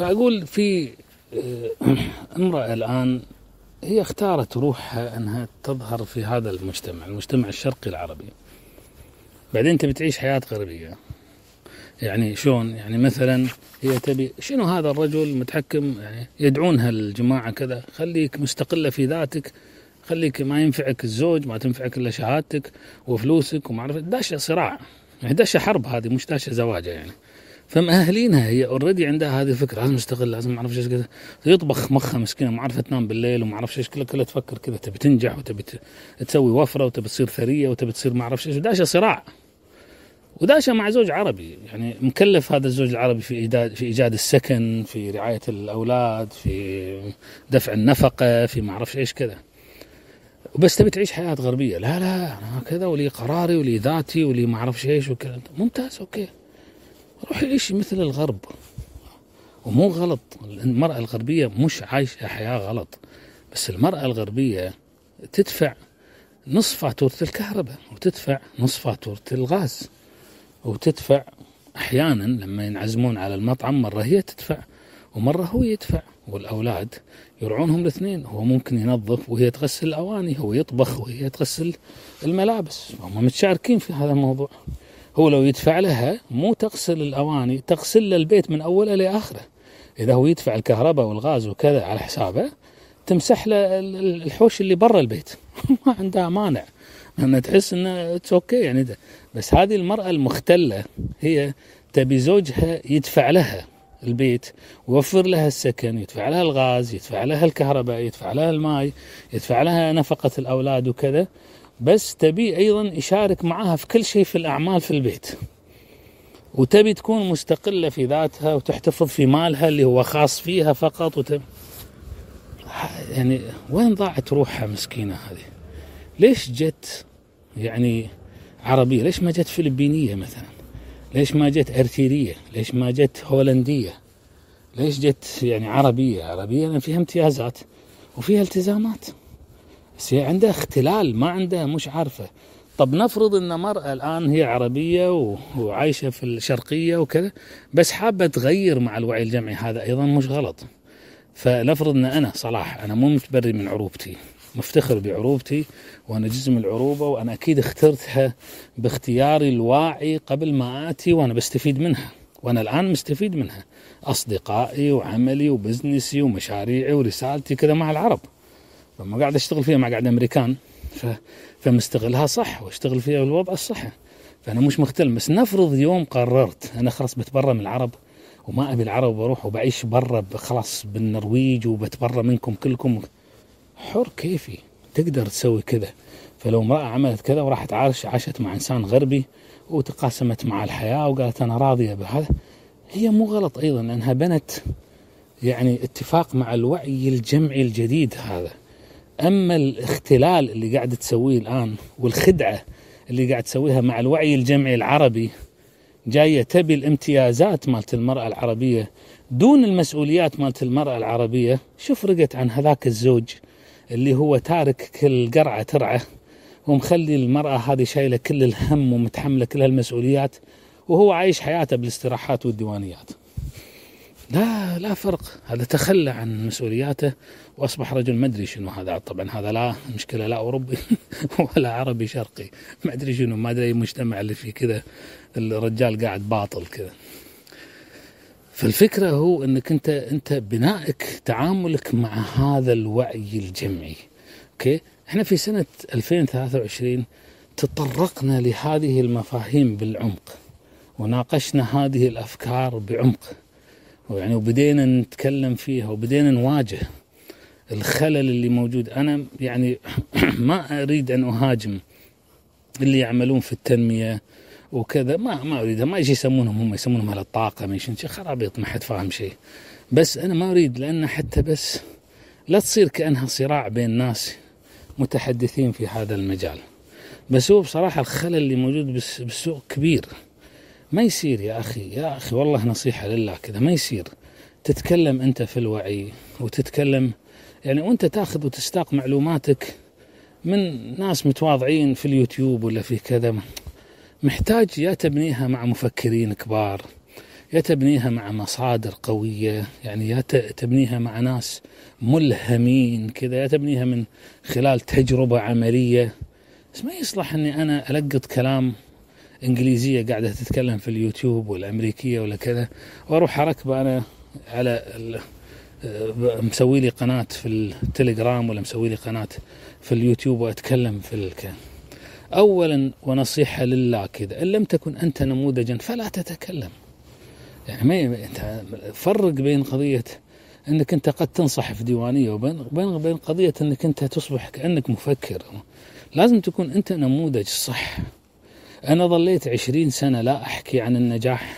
فأقول في آه، امرأة الآن هي اختارت روحها أنها تظهر في هذا المجتمع المجتمع الشرقي العربي بعدين تبي تعيش حياة غربية يعني شلون يعني مثلا هي تبي شنو هذا الرجل متحكم يعني يدعونها الجماعة كذا خليك مستقلة في ذاتك خليك ما ينفعك الزوج ما تنفعك الا شهادتك وفلوسك وما اعرف داشه صراع يعني داشه حرب هذه مش داشه زواج يعني فمأهلينها هي اوريدي عندها هذه الفكره لازم اشتغل لازم ما اعرف ايش كذا يطبخ مخها مسكينه ما عارفه تنام بالليل وما اعرف ايش كلها كلها تفكر كذا تبي تنجح وتبي تسوي وفره وتبي تصير ثريه وتبي تصير ما اعرف ايش وداشه صراع وداشه مع زوج عربي يعني مكلف هذا الزوج العربي في ايجاد في ايجاد السكن في رعايه الاولاد في دفع النفقه في ما اعرف ايش كذا بس تبي تعيش حياه غربيه لا لا انا كذا ولي قراري ولي ذاتي ولي ما اعرف ايش وكذا ممتاز اوكي روح عيش مثل الغرب ومو غلط المرأة الغربية مش عايشة حياة غلط بس المرأة الغربية تدفع نصف فاتورة الكهرباء وتدفع نصف فاتورة الغاز وتدفع أحيانا لما ينعزمون على المطعم مرة هي تدفع ومرة هو يدفع والأولاد يرعونهم الاثنين هو ممكن ينظف وهي تغسل الأواني هو يطبخ وهي تغسل الملابس هم متشاركين في هذا الموضوع هو لو يدفع لها مو تغسل الأواني تغسل له البيت من أوله لآخره إذا هو يدفع الكهرباء والغاز وكذا على حسابه تمسح له الحوش اللي برا البيت ما عندها مانع أن تحس أنه اوكي يعني ده. بس هذه المرأة المختلة هي تبي زوجها يدفع لها البيت ويوفر لها السكن يدفع لها الغاز يدفع لها الكهرباء يدفع لها الماي يدفع لها نفقة الأولاد وكذا بس تبي أيضا يشارك معاها في كل شيء في الأعمال في البيت وتبي تكون مستقلة في ذاتها وتحتفظ في مالها اللي هو خاص فيها فقط وتبي يعني وين ضاعت روحها مسكينة هذه ليش جت يعني عربية ليش ما جت فلبينية مثلا ليش ما جت أرتيرية ليش ما جت هولندية ليش جت يعني عربية عربية لأن فيها امتيازات وفيها التزامات بس هي عندها اختلال ما عندها مش عارفة طب نفرض ان مرأة الان هي عربية وعايشة في الشرقية وكذا بس حابة تغير مع الوعي الجمعي هذا ايضا مش غلط فنفرض ان انا صلاح انا مو متبري من عروبتي مفتخر بعروبتي وانا جزء من العروبه وانا اكيد اخترتها باختياري الواعي قبل ما اتي وانا بستفيد منها وانا الان مستفيد منها اصدقائي وعملي وبزنسي ومشاريعي ورسالتي كذا مع العرب فما قاعد اشتغل فيها مع قاعد امريكان ف... فمستغلها صح واشتغل فيها بالوضع الصح فانا مش مختل بس نفرض يوم قررت انا خلاص بتبرى من العرب وما ابي العرب واروح وبعيش برا خلاص بالنرويج وبتبرى منكم كلكم حر كيفي تقدر تسوي كذا فلو امرأة عملت كذا وراحت عاش عاشت مع إنسان غربي وتقاسمت مع الحياة وقالت أنا راضية بهذا هي مو غلط أيضا لأنها بنت يعني اتفاق مع الوعي الجمعي الجديد هذا اما الاختلال اللي قاعد تسويه الان والخدعه اللي قاعد تسويها مع الوعي الجمعي العربي جايه تبي الامتيازات مالت المراه العربيه دون المسؤوليات مالت المراه العربيه شو فرقت عن هذاك الزوج اللي هو تارك كل قرعه ترعه ومخلي المراه هذه شايله كل الهم ومتحمله كل هالمسؤوليات وهو عايش حياته بالاستراحات والديوانيات لا لا فرق هذا تخلى عن مسؤولياته واصبح رجل ما ادري شنو هذا طبعا هذا لا مشكله لا اوروبي ولا عربي شرقي ما ادري شنو ما ادري المجتمع اللي فيه كذا الرجال قاعد باطل كذا فالفكره هو انك انت انت بنائك تعاملك مع هذا الوعي الجمعي اوكي احنا في سنه 2023 تطرقنا لهذه المفاهيم بالعمق وناقشنا هذه الافكار بعمق يعني وبدينا نتكلم فيها وبدينا نواجه الخلل اللي موجود انا يعني ما اريد ان اهاجم اللي يعملون في التنميه وكذا ما ما اريدها ما ايش يسمونهم هم يسمونهم اهل الطاقه ما شيء خرابيط ما حد فاهم شيء بس انا ما اريد لان حتى بس لا تصير كانها صراع بين ناس متحدثين في هذا المجال بس هو بصراحه الخلل اللي موجود بالسوق كبير ما يصير يا أخي يا أخي والله نصيحة لله كذا ما يصير تتكلم أنت في الوعي وتتكلم يعني وأنت تاخذ وتستاق معلوماتك من ناس متواضعين في اليوتيوب ولا في كذا محتاج يا تبنيها مع مفكرين كبار يا تبنيها مع مصادر قوية يعني يا تبنيها مع ناس ملهمين كذا يا تبنيها من خلال تجربة عملية بس ما يصلح أني أنا ألقط كلام انجليزيه قاعده تتكلم في اليوتيوب والامريكيه ولا كذا واروح أركب انا على آه، مسوي لي قناه في التليجرام ولا مسوي لي قناه في اليوتيوب واتكلم في الكلام اولا ونصيحه لله كذا ان لم تكن انت نموذجا فلا تتكلم يعني ما انت فرق بين قضيه انك انت قد تنصح في ديوانيه وبين بين قضيه انك انت تصبح كانك مفكر لازم تكون انت نموذج صح أنا ظليت عشرين سنة لا أحكي عن النجاح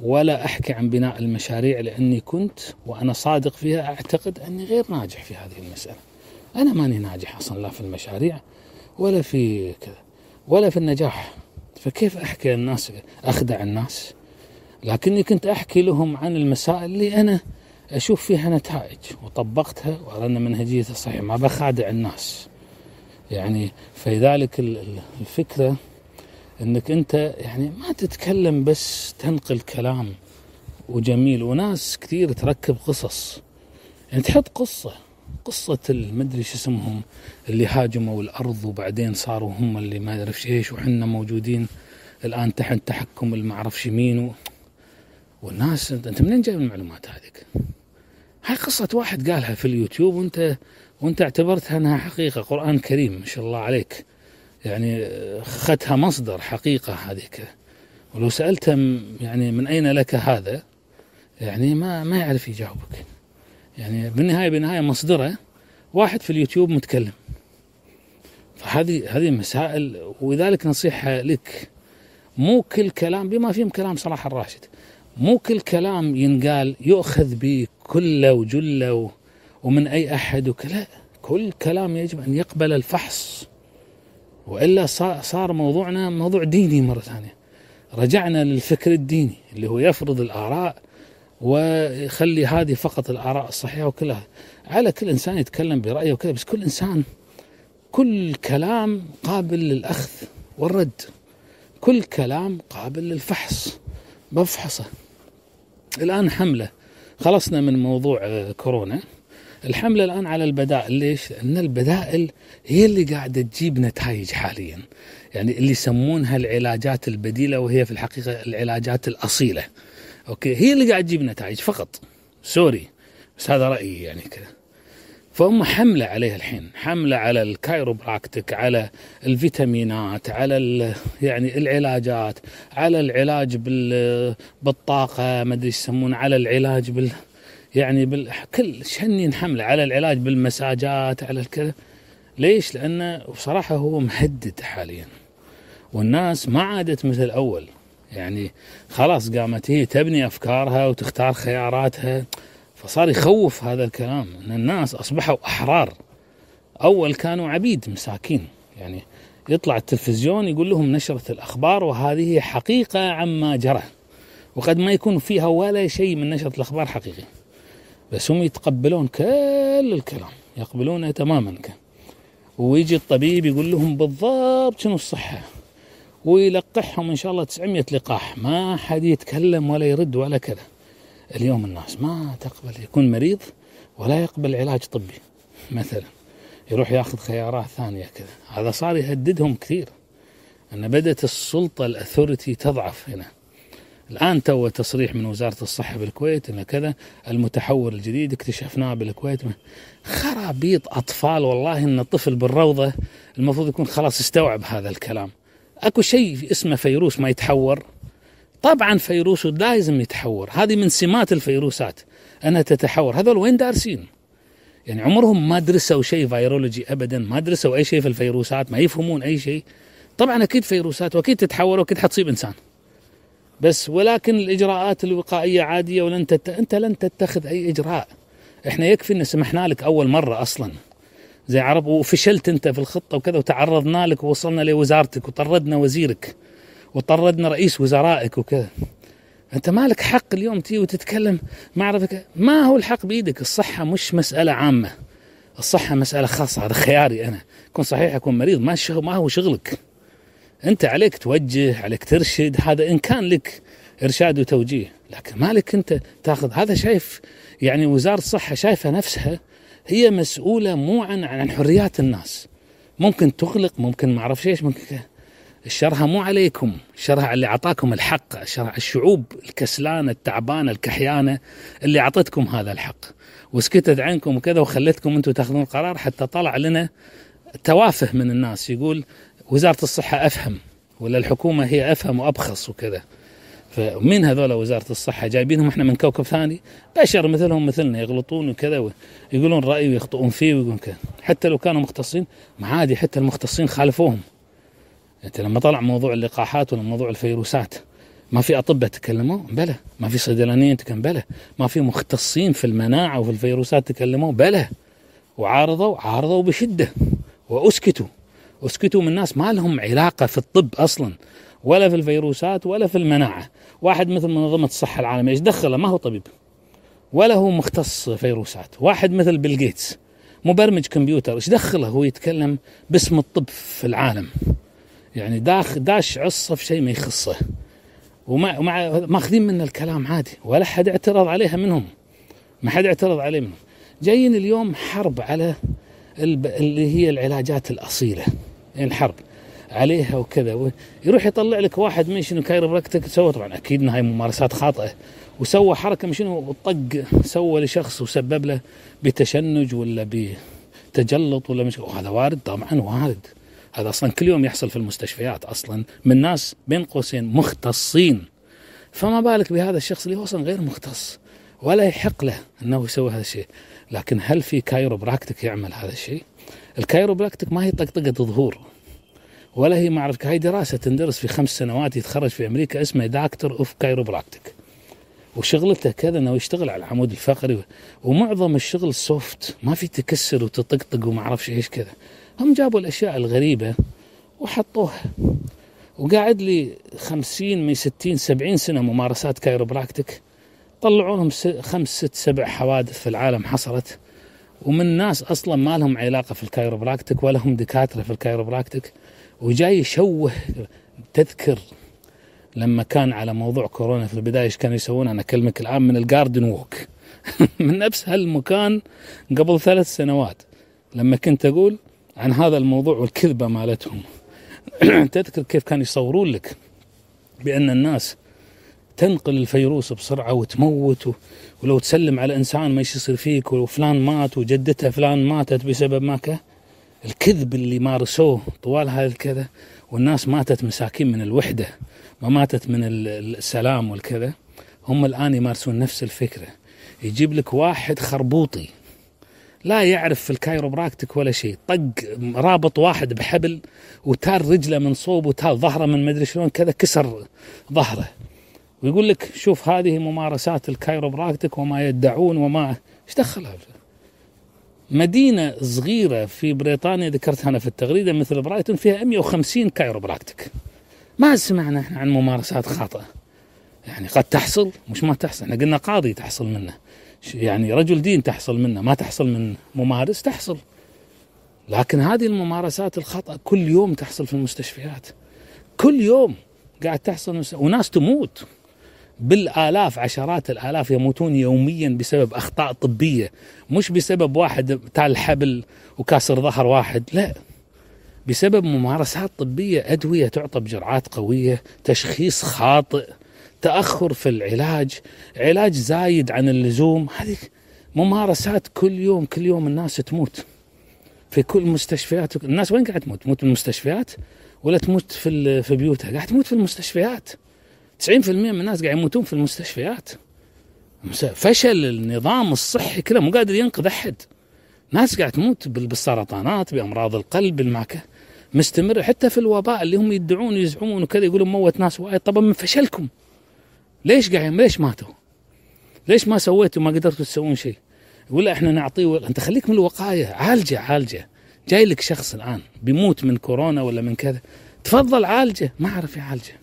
ولا أحكي عن بناء المشاريع لأني كنت وأنا صادق فيها أعتقد أني غير ناجح في هذه المسألة أنا ماني ناجح أصلا لا في المشاريع ولا في كذا ولا في النجاح فكيف أحكي الناس أخدع الناس لكني كنت أحكي لهم عن المسائل اللي أنا أشوف فيها نتائج وطبقتها وأرى أن منهجيتي صحيحة ما بخادع الناس يعني فلذلك الفكرة انك انت يعني ما تتكلم بس تنقل كلام وجميل وناس كثير تركب قصص يعني تحط قصه قصة المدري شو اسمهم اللي هاجموا الأرض وبعدين صاروا هم اللي ما أعرف إيش وحنا موجودين الآن تحت تحكم المعرفش مين و... والناس أنت منين جايب المعلومات هذيك؟ هاي قصة واحد قالها في اليوتيوب وأنت وأنت اعتبرتها أنها حقيقة قرآن كريم ما شاء الله عليك يعني ختها مصدر حقيقة هذيك ولو سألته يعني من أين لك هذا يعني ما ما يعرف يجاوبك يعني بالنهاية بالنهاية مصدره واحد في اليوتيوب متكلم فهذه هذه مسائل ولذلك نصيحة لك مو كل كلام بما فيهم كلام صلاح الراشد مو كل كلام ينقال يؤخذ به كله وجله ومن أي أحد وكلا كل كلام يجب أن يقبل الفحص والا صار موضوعنا موضوع ديني مره ثانيه رجعنا للفكر الديني اللي هو يفرض الاراء ويخلي هذه فقط الاراء الصحيحه وكلها على كل انسان يتكلم برايه وكذا بس كل انسان كل كلام قابل للاخذ والرد كل كلام قابل للفحص بفحصه الان حمله خلصنا من موضوع آه، كورونا الحملة الآن على البدائل ليش؟ لأن البدائل هي اللي قاعدة تجيب نتائج حاليا يعني اللي يسمونها العلاجات البديلة وهي في الحقيقة العلاجات الأصيلة أوكي هي اللي قاعدة تجيب نتائج فقط سوري بس هذا رأيي يعني كذا فهم حملة عليها الحين حملة على الكايروبراكتيك على الفيتامينات على يعني العلاجات على العلاج بالطاقة ما أدري يسمونه على العلاج بال يعني بال... كل شنين حمله على العلاج بالمساجات على الكذا ليش؟ لانه بصراحه هو مهدد حاليا والناس ما عادت مثل اول يعني خلاص قامت هي تبني افكارها وتختار خياراتها فصار يخوف هذا الكلام ان الناس اصبحوا احرار اول كانوا عبيد مساكين يعني يطلع التلفزيون يقول لهم نشرة الأخبار وهذه حقيقة عما جرى وقد ما يكون فيها ولا شيء من نشرة الأخبار حقيقي بس هم يتقبلون كل الكلام يقبلونه تماما كان ويجي الطبيب يقول لهم بالضبط شنو الصحة ويلقحهم إن شاء الله 900 لقاح ما حد يتكلم ولا يرد ولا كذا اليوم الناس ما تقبل يكون مريض ولا يقبل علاج طبي مثلا يروح ياخذ خيارات ثانية كذا هذا صار يهددهم كثير أن بدأت السلطة الأثورتي تضعف هنا الآن تو تصريح من وزارة الصحة بالكويت أن كذا المتحور الجديد اكتشفناه بالكويت خرابيط أطفال والله أن الطفل بالروضة المفروض يكون خلاص استوعب هذا الكلام أكو شيء اسمه فيروس ما يتحور طبعا فيروس لازم يتحور هذه من سمات الفيروسات أنها تتحور هذول وين دارسين يعني عمرهم ما درسوا شيء فيرولوجي أبدا ما درسوا أي شيء في الفيروسات ما يفهمون أي شيء طبعا أكيد فيروسات وأكيد تتحور وأكيد حتصيب إنسان بس ولكن الاجراءات الوقائيه عاديه ولن تت... انت لن تتخذ اي اجراء احنا يكفي ان سمحنا لك اول مره اصلا زي عرب وفشلت انت في الخطه وكذا وتعرضنا لك ووصلنا لوزارتك وطردنا وزيرك وطردنا رئيس وزرائك وكذا انت مالك حق اليوم تي وتتكلم ما اعرفك ما هو الحق بايدك الصحه مش مساله عامه الصحه مساله خاصه هذا خياري انا كن صحيح اكون مريض ما ما هو شغلك انت عليك توجه عليك ترشد هذا ان كان لك ارشاد وتوجيه لكن مالك انت تاخذ هذا شايف يعني وزاره الصحه شايفه نفسها هي مسؤوله مو عن عن حريات الناس ممكن تغلق ممكن ما اعرف ايش ممكن الشرها مو عليكم الشرها على اللي اعطاكم الحق على الشعوب الكسلانه التعبانه الكحيانه اللي اعطتكم هذا الحق وسكتت عنكم وكذا وخلتكم انتم تاخذون قرار حتى طلع لنا توافه من الناس يقول وزاره الصحه افهم ولا الحكومه هي افهم وابخص وكذا فمن هذول وزاره الصحه جايبينهم احنا من كوكب ثاني بشر مثلهم مثلنا يغلطون وكذا يقولون راي ويخطئون فيه ويقولون كذا حتى لو كانوا مختصين ما عادي حتى المختصين خالفوهم انت لما طلع موضوع اللقاحات ولا موضوع الفيروسات ما في اطباء تكلموا بلى ما في صيدلانيين تكلموا بلى ما في مختصين في المناعه وفي الفيروسات تكلموا بلى وعارضوا عارضوا بشده واسكتوا اسكتوا من ناس ما لهم علاقه في الطب اصلا ولا في الفيروسات ولا في المناعه، واحد مثل منظمه الصحه العالميه ايش دخله ما هو طبيب ولا هو مختص فيروسات، واحد مثل بيل جيتس مبرمج كمبيوتر ايش دخله هو يتكلم باسم الطب في العالم يعني داخ داش عصه في شيء ما يخصه ومع ماخذين منه الكلام عادي ولا حد اعترض عليها منهم ما حد اعترض عليه منهم جايين اليوم حرب على اللي هي العلاجات الاصيله ينحر عليها وكذا يروح يطلع لك واحد من شنو كايروبراكتيك سوى طبعا اكيد انها ممارسات خاطئه وسوى حركه من شنو طق سوى لشخص وسبب له بتشنج ولا بتجلط ولا مش وهذا وارد طبعا وارد هذا اصلا كل يوم يحصل في المستشفيات اصلا من ناس بين قوسين مختصين فما بالك بهذا الشخص اللي هو اصلا غير مختص ولا يحق له انه يسوي هذا الشيء لكن هل في كايروبراكتيك يعمل هذا الشيء؟ الكايروبراكتيك ما هي طقطقة ظهور ولا هي معرفة هاي دراسة تندرس في خمس سنوات يتخرج في أمريكا اسمه دكتور أوف كايروبراكتيك وشغلته كذا انه يشتغل على العمود الفقري ومعظم الشغل سوفت ما في تكسر وتطقطق وما اعرفش ايش كذا هم جابوا الاشياء الغريبه وحطوها وقاعد لي 50 من 60 70 سنة ممارسات كايروبراكتيك طلعوا لهم خمس ست سبع حوادث في العالم حصلت ومن ناس اصلا ما لهم علاقه في الكايروبراكتيك ولا هم دكاتره في الكايروبراكتيك وجاي يشوه تذكر لما كان على موضوع كورونا في البدايه ايش كانوا يسوون انا اكلمك الان من الجاردن ووك من نفس هالمكان قبل ثلاث سنوات لما كنت اقول عن هذا الموضوع والكذبه مالتهم تذكر كيف كانوا يصورون لك بان الناس تنقل الفيروس بسرعة وتموت ولو تسلم على إنسان ما يصير فيك وفلان مات وجدتها فلان ماتت بسبب ما الكذب اللي مارسوه طوال هذا الكذا والناس ماتت مساكين من الوحدة ما ماتت من السلام والكذا هم الآن يمارسون نفس الفكرة يجيب لك واحد خربوطي لا يعرف في الكايروبراكتيك ولا شيء طق رابط واحد بحبل وتار رجله من صوب وتار ظهره من مدري شلون كذا كسر ظهره ويقول لك شوف هذه ممارسات الكايروبراكتيك وما يدعون وما ايش دخلها مدينة صغيرة في بريطانيا ذكرتها أنا في التغريدة مثل برايتون فيها 150 كايروبراكتيك ما سمعنا احنا عن ممارسات خاطئة يعني قد تحصل مش ما تحصل احنا قلنا قاضي تحصل منه يعني رجل دين تحصل منه ما تحصل من ممارس تحصل لكن هذه الممارسات الخطأ كل يوم تحصل في المستشفيات كل يوم قاعد تحصل وناس تموت بالالاف عشرات الالاف يموتون يوميا بسبب اخطاء طبيه مش بسبب واحد تال حبل وكاسر ظهر واحد لا بسبب ممارسات طبيه ادويه تعطى بجرعات قويه تشخيص خاطئ تاخر في العلاج علاج زايد عن اللزوم هذه ممارسات كل يوم كل يوم الناس تموت في كل مستشفيات الناس وين قاعد تموت تموت في المستشفيات ولا تموت في في بيوتها قاعد تموت في المستشفيات 90% من الناس قاعد يموتون في المستشفيات فشل النظام الصحي كله مو قادر ينقذ احد ناس قاعد تموت بالسرطانات بامراض القلب بالمعكه مستمر حتى في الوباء اللي هم يدعون يزعمون وكذا يقولون موت ناس وايد طبعا من فشلكم ليش قاعد ليش ماتوا؟ ليش ما سويتوا ما قدرتوا تسوون شيء؟ يقول احنا نعطيه و... انت خليك من الوقايه عالجه عالجه جاي لك شخص الان بيموت من كورونا ولا من كذا تفضل عالجه ما عرف يعالجه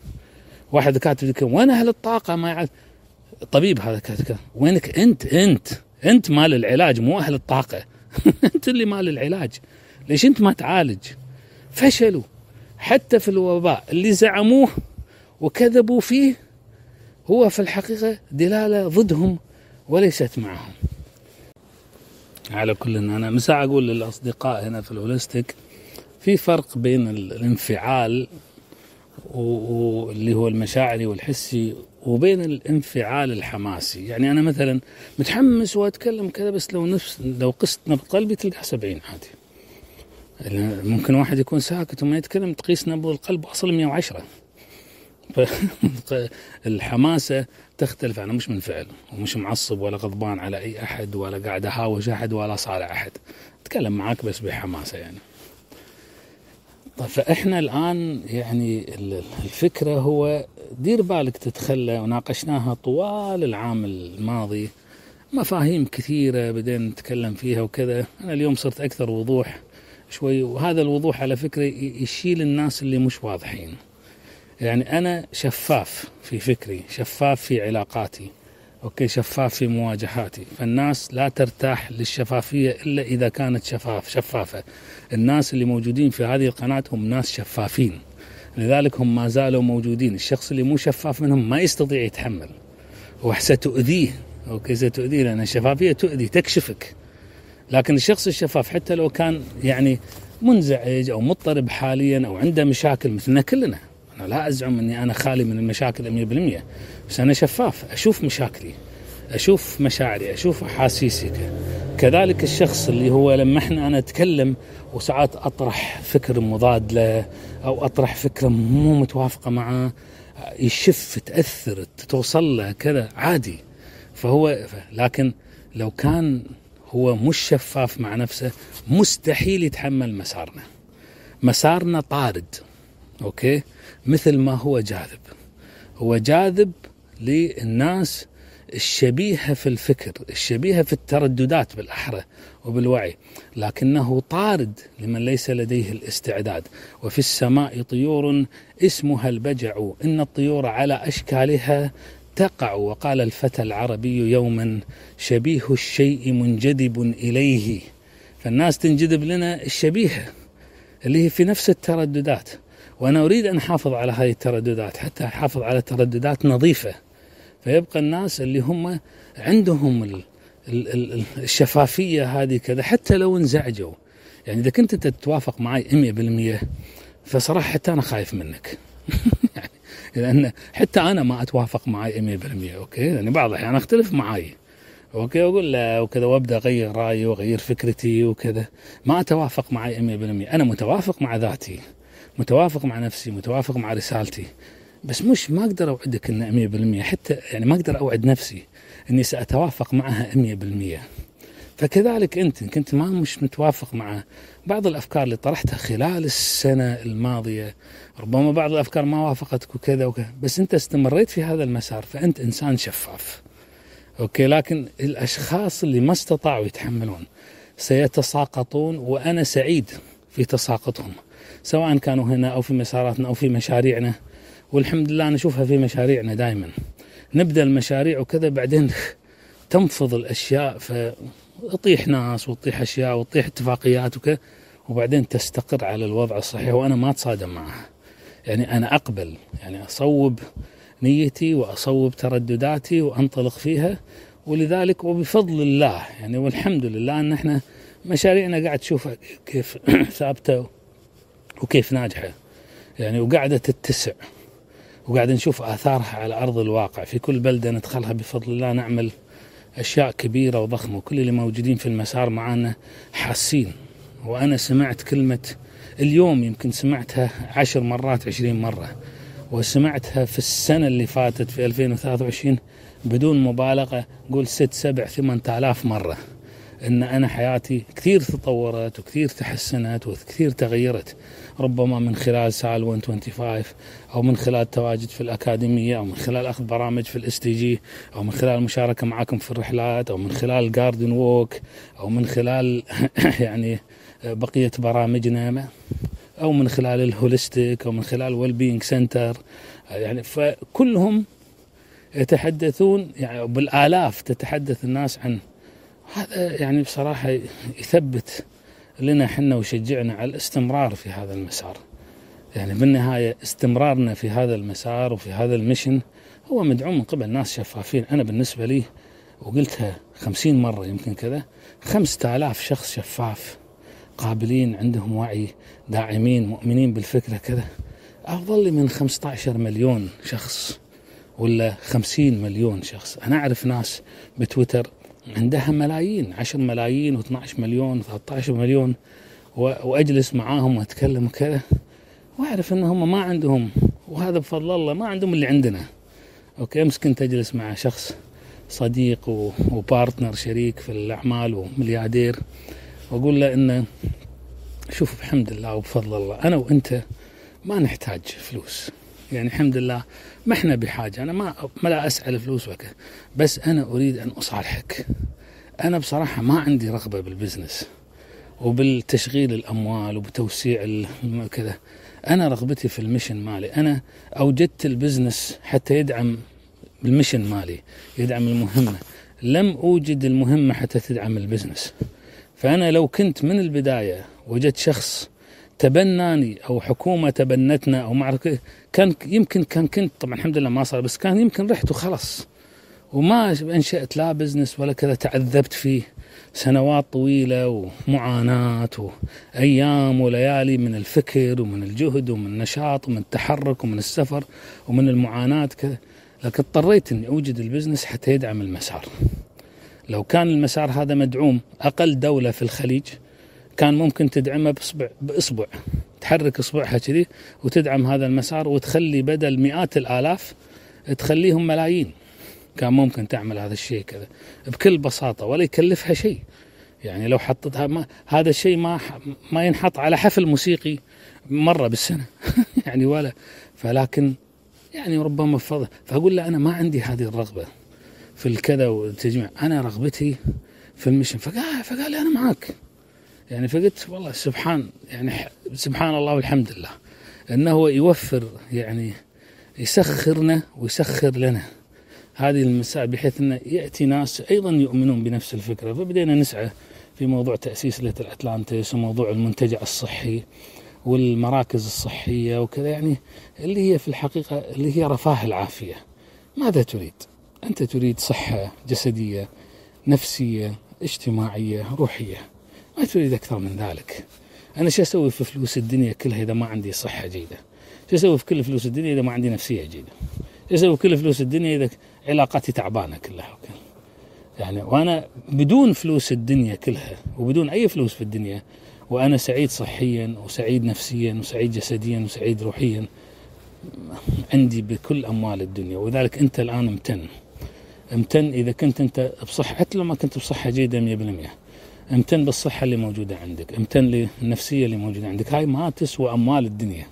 واحد كاتب لك وين اهل الطاقه ما يعرف طبيب هذا كاتب وينك انت انت انت مال العلاج مو اهل الطاقه انت اللي مال العلاج ليش انت ما تعالج فشلوا حتى في الوباء اللي زعموه وكذبوا فيه هو في الحقيقه دلاله ضدهم وليست معهم على كل إن انا مساء اقول للاصدقاء هنا في الهولستيك في فرق بين الانفعال واللي هو المشاعري والحسي وبين الانفعال الحماسي يعني أنا مثلا متحمس وأتكلم كذا بس لو نفس لو قست نبض قلبي تلقى 70 عادي ممكن واحد يكون ساكت وما يتكلم تقيس نبض القلب اصل 110 الحماسة تختلف أنا مش منفعل ومش معصب ولا غضبان على أي أحد ولا قاعد أهاوش أحد ولا صارع أحد أتكلم معاك بس بحماسة يعني طيب فاحنا الان يعني الفكره هو دير بالك تتخلى وناقشناها طوال العام الماضي مفاهيم كثيره بدينا نتكلم فيها وكذا انا اليوم صرت اكثر وضوح شوي وهذا الوضوح على فكره يشيل الناس اللي مش واضحين يعني انا شفاف في فكري شفاف في علاقاتي اوكي شفاف في مواجهاتي فالناس لا ترتاح للشفافيه الا اذا كانت شفاف شفافه الناس اللي موجودين في هذه القناه هم ناس شفافين لذلك هم ما زالوا موجودين الشخص اللي مو شفاف منهم ما يستطيع يتحمل وستؤذيه اوكي ستؤذيه لان الشفافيه تؤذي تكشفك لكن الشخص الشفاف حتى لو كان يعني منزعج او مضطرب حاليا او عنده مشاكل مثلنا كلنا أنا لا أزعم أني أنا خالي من المشاكل 100% بس أنا شفاف أشوف مشاكلي أشوف مشاعري أشوف أحاسيسي كذلك الشخص اللي هو لما احنا أنا أتكلم وساعات أطرح فكر مضاد له أو أطرح فكرة مو متوافقة معاه يشف تأثر توصل له كذا عادي فهو لكن لو كان هو مش شفاف مع نفسه مستحيل يتحمل مسارنا مسارنا طارد اوكي مثل ما هو جاذب هو جاذب للناس الشبيهة في الفكر الشبيهة في الترددات بالأحرى وبالوعي لكنه طارد لمن ليس لديه الاستعداد وفي السماء طيور اسمها البجع إن الطيور على أشكالها تقع وقال الفتى العربي يوما شبيه الشيء منجذب إليه فالناس تنجذب لنا الشبيهة اللي هي في نفس الترددات وأنا أريد أن أحافظ على هذه الترددات حتى أحافظ على ترددات نظيفة فيبقى الناس اللي هم عندهم ال ال ال الشفافية هذه كذا حتى لو انزعجوا يعني إذا كنت أنت تتوافق معي 100% فصراحة حتى أنا خايف منك يعني لأن حتى أنا ما أتوافق معي 100% أوكي يعني بعض الأحيان أختلف معي اوكي واقول لا وكذا وابدا اغير رايي واغير فكرتي وكذا ما اتوافق معي 100% انا متوافق مع ذاتي متوافق مع نفسي متوافق مع رسالتي بس مش ما اقدر اوعدك ان 100% حتى يعني ما اقدر اوعد نفسي اني ساتوافق معها 100% فكذلك انت كنت ما مش متوافق مع بعض الافكار اللي طرحتها خلال السنه الماضيه ربما بعض الافكار ما وافقتك وكذا وكذا بس انت استمريت في هذا المسار فانت انسان شفاف اوكي لكن الاشخاص اللي ما استطاعوا يتحملون سيتساقطون وانا سعيد في تساقطهم سواء كانوا هنا أو في مساراتنا أو في مشاريعنا والحمد لله أنا أشوفها في مشاريعنا دائما نبدأ المشاريع وكذا بعدين تنفض الأشياء فيطيح ناس وتطيح أشياء وتطيح اتفاقيات وكذا وبعدين تستقر على الوضع الصحيح وأنا ما أتصادم معها يعني أنا أقبل يعني أصوب نيتي وأصوب تردداتي وأنطلق فيها ولذلك وبفضل الله يعني والحمد لله ان احنا مشاريعنا قاعد تشوف كيف ثابته وكيف ناجحة يعني وقاعدة تتسع وقاعد نشوف آثارها على أرض الواقع في كل بلدة ندخلها بفضل الله نعمل أشياء كبيرة وضخمة وكل اللي موجودين في المسار معانا حاسين وأنا سمعت كلمة اليوم يمكن سمعتها عشر مرات عشرين مرة وسمعتها في السنة اللي فاتت في 2023 بدون مبالغة قول ست سبع ثمان آلاف مرة ان انا حياتي كثير تطورت وكثير تحسنت وكثير تغيرت ربما من خلال سال 125 او من خلال التواجد في الاكاديميه او من خلال اخذ برامج في الاس تي جي او من خلال المشاركه معكم في الرحلات او من خلال الجاردن ووك او من خلال يعني بقيه برامجنا او من خلال الهوليستيك او من خلال ويل بينج سنتر يعني فكلهم يتحدثون يعني بالالاف تتحدث الناس عن هذا يعني بصراحة يثبت لنا حنا ويشجعنا على الاستمرار في هذا المسار يعني بالنهاية استمرارنا في هذا المسار وفي هذا المشن هو مدعوم من قبل ناس شفافين أنا بالنسبة لي وقلتها خمسين مرة يمكن كذا خمسة آلاف شخص شفاف قابلين عندهم وعي داعمين مؤمنين بالفكرة كذا أفضل لي من 15 مليون شخص ولا 50 مليون شخص أنا أعرف ناس بتويتر عندها ملايين 10 ملايين و12 مليون و13 مليون واجلس معاهم واتكلم وكذا واعرف ان هم ما عندهم وهذا بفضل الله ما عندهم اللي عندنا اوكي امس كنت اجلس مع شخص صديق وبارتنر شريك في الاعمال وملياردير واقول له انه شوف بحمد الله وبفضل الله انا وانت ما نحتاج فلوس يعني الحمد لله ما احنا بحاجه انا ما ما لا اسعى لفلوس وكذا بس انا اريد ان اصالحك انا بصراحه ما عندي رغبه بالبزنس وبالتشغيل الاموال وبتوسيع كذا انا رغبتي في المشن مالي انا اوجدت البزنس حتى يدعم المشن مالي يدعم المهمه لم اوجد المهمه حتى تدعم البزنس فانا لو كنت من البدايه وجدت شخص تبناني او حكومه تبنتنا او معركه كان يمكن كان كنت طبعا الحمد لله ما صار بس كان يمكن رحت وخلص وما انشات لا بزنس ولا كذا تعذبت فيه سنوات طويله ومعاناه وايام وليالي من الفكر ومن الجهد ومن النشاط ومن التحرك ومن السفر ومن المعاناه كذا لكن اضطريت اني اوجد البزنس حتى يدعم المسار لو كان المسار هذا مدعوم اقل دوله في الخليج كان ممكن تدعمه باصبع باصبع تحرك اصبعها كذي وتدعم هذا المسار وتخلي بدل مئات الالاف تخليهم ملايين كان ممكن تعمل هذا الشيء كذا بكل بساطه ولا يكلفها شيء يعني لو حطتها ما هذا الشيء ما ما ينحط على حفل موسيقي مره بالسنه يعني ولا فلكن يعني ربما فضل فاقول له انا ما عندي هذه الرغبه في الكذا والتجميع انا رغبتي في المشن فقال فقال لي انا معاك يعني فقلت والله سبحان يعني سبحان الله والحمد لله انه هو يوفر يعني يسخرنا ويسخر لنا هذه المساء بحيث انه ياتي ناس ايضا يؤمنون بنفس الفكره فبدينا نسعى في موضوع تاسيس ليله الاتلانتس وموضوع المنتجع الصحي والمراكز الصحيه وكذا يعني اللي هي في الحقيقه اللي هي رفاه العافيه ماذا تريد؟ انت تريد صحه جسديه نفسيه اجتماعيه روحيه ما تريد أكثر من ذلك أنا شو أسوي في فلوس الدنيا كلها إذا ما عندي صحة جيدة شو أسوي في كل فلوس الدنيا إذا ما عندي نفسية جيدة شو أسوي في كل فلوس الدنيا إذا علاقاتي تعبانة كلها يعني وأنا بدون فلوس الدنيا كلها وبدون أي فلوس في الدنيا وأنا سعيد صحيا وسعيد نفسيا وسعيد جسديا وسعيد روحيا عندي بكل أموال الدنيا ولذلك أنت الآن امتن امتن إذا كنت أنت بصحة حتى لو ما كنت بصحة جيدة 100% امتن بالصحة اللي موجودة عندك امتن للنفسية اللي موجودة عندك هاي ما تسوى أموال الدنيا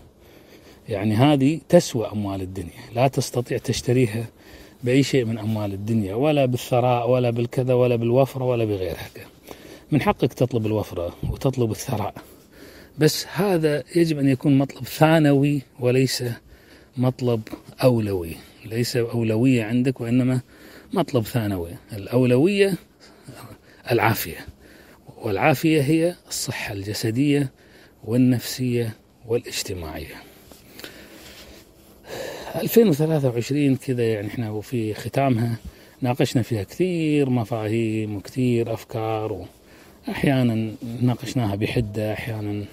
يعني هذه تسوى أموال الدنيا لا تستطيع تشتريها بأي شيء من أموال الدنيا ولا بالثراء ولا بالكذا ولا بالوفرة ولا بغيرها من حقك تطلب الوفرة وتطلب الثراء بس هذا يجب أن يكون مطلب ثانوي وليس مطلب أولوي ليس أولوية عندك وإنما مطلب ثانوي الأولوية العافية والعافية هي الصحة الجسدية والنفسية والاجتماعية 2023 كذا يعني احنا وفي ختامها ناقشنا فيها كثير مفاهيم وكثير أفكار وأحيانا ناقشناها بحدة أحيانا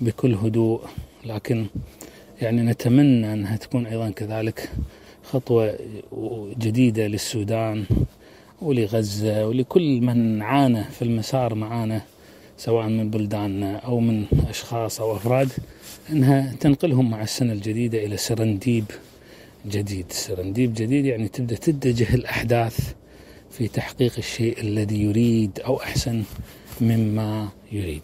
بكل هدوء لكن يعني نتمنى أنها تكون أيضا كذلك خطوة جديدة للسودان ولغزة ولكل من عانى في المسار معانا سواء من بلداننا أو من أشخاص أو أفراد أنها تنقلهم مع السنة الجديدة إلى سرنديب جديد سرنديب جديد يعني تبدأ تتجه الأحداث في تحقيق الشيء الذي يريد أو أحسن مما يريد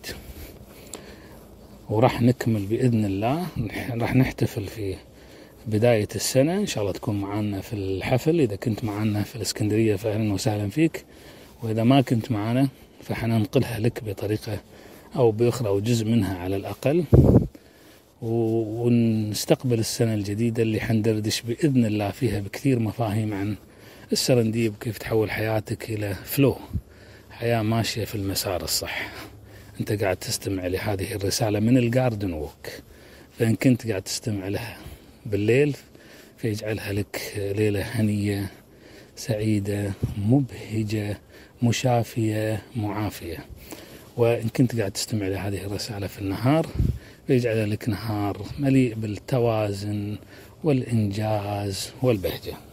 وراح نكمل بإذن الله راح نحتفل فيه بداية السنة إن شاء الله تكون معنا في الحفل إذا كنت معنا في الإسكندرية فأهلا وسهلا فيك وإذا ما كنت معنا فحننقلها لك بطريقة أو بأخرى أو جزء منها على الأقل ونستقبل السنة الجديدة اللي حندردش بإذن الله فيها بكثير مفاهيم عن السرنديب كيف تحول حياتك إلى فلو حياة ماشية في المسار الصح أنت قاعد تستمع لهذه الرسالة من الجاردن ووك فإن كنت قاعد تستمع لها بالليل فيجعلها لك ليلة هنية سعيدة مبهجة مشافية معافية وإن كنت قاعد تستمع لهذه الرسالة في النهار فيجعل لك نهار مليء بالتوازن والإنجاز والبهجة